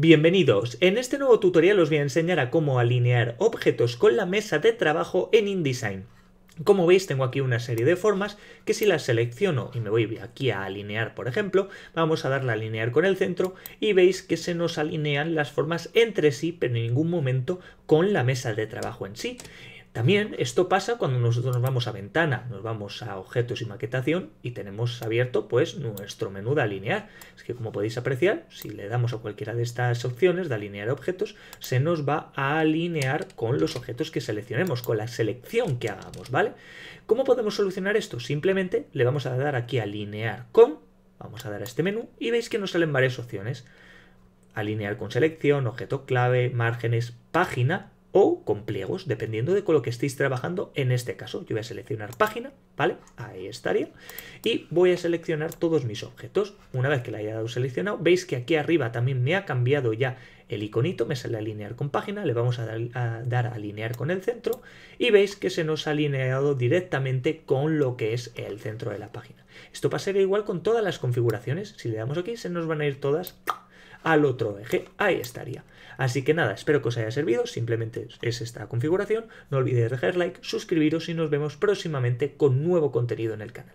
Bienvenidos, en este nuevo tutorial os voy a enseñar a cómo alinear objetos con la mesa de trabajo en InDesign. Como veis tengo aquí una serie de formas que si las selecciono y me voy aquí a alinear por ejemplo, vamos a darle a alinear con el centro y veis que se nos alinean las formas entre sí pero en ningún momento con la mesa de trabajo en sí. También esto pasa cuando nosotros nos vamos a ventana, nos vamos a objetos y maquetación y tenemos abierto pues nuestro menú de alinear. Es que como podéis apreciar, si le damos a cualquiera de estas opciones de alinear objetos, se nos va a alinear con los objetos que seleccionemos, con la selección que hagamos, ¿vale? ¿Cómo podemos solucionar esto? Simplemente le vamos a dar aquí alinear con, vamos a dar a este menú y veis que nos salen varias opciones. Alinear con selección, objeto clave, márgenes, página, o con pliegos, dependiendo de con lo que estéis trabajando en este caso. Yo voy a seleccionar página, ¿vale? Ahí estaría. Y voy a seleccionar todos mis objetos. Una vez que la haya dado seleccionado, veis que aquí arriba también me ha cambiado ya el iconito, me sale alinear con página, le vamos a dar, a dar a alinear con el centro y veis que se nos ha alineado directamente con lo que es el centro de la página. Esto pasaría igual con todas las configuraciones, si le damos aquí se nos van a ir todas al otro eje. Ahí estaría. Así que nada, espero que os haya servido, simplemente es esta configuración. No olvidéis dejar like, suscribiros y nos vemos próximamente con nuevo contenido en el canal.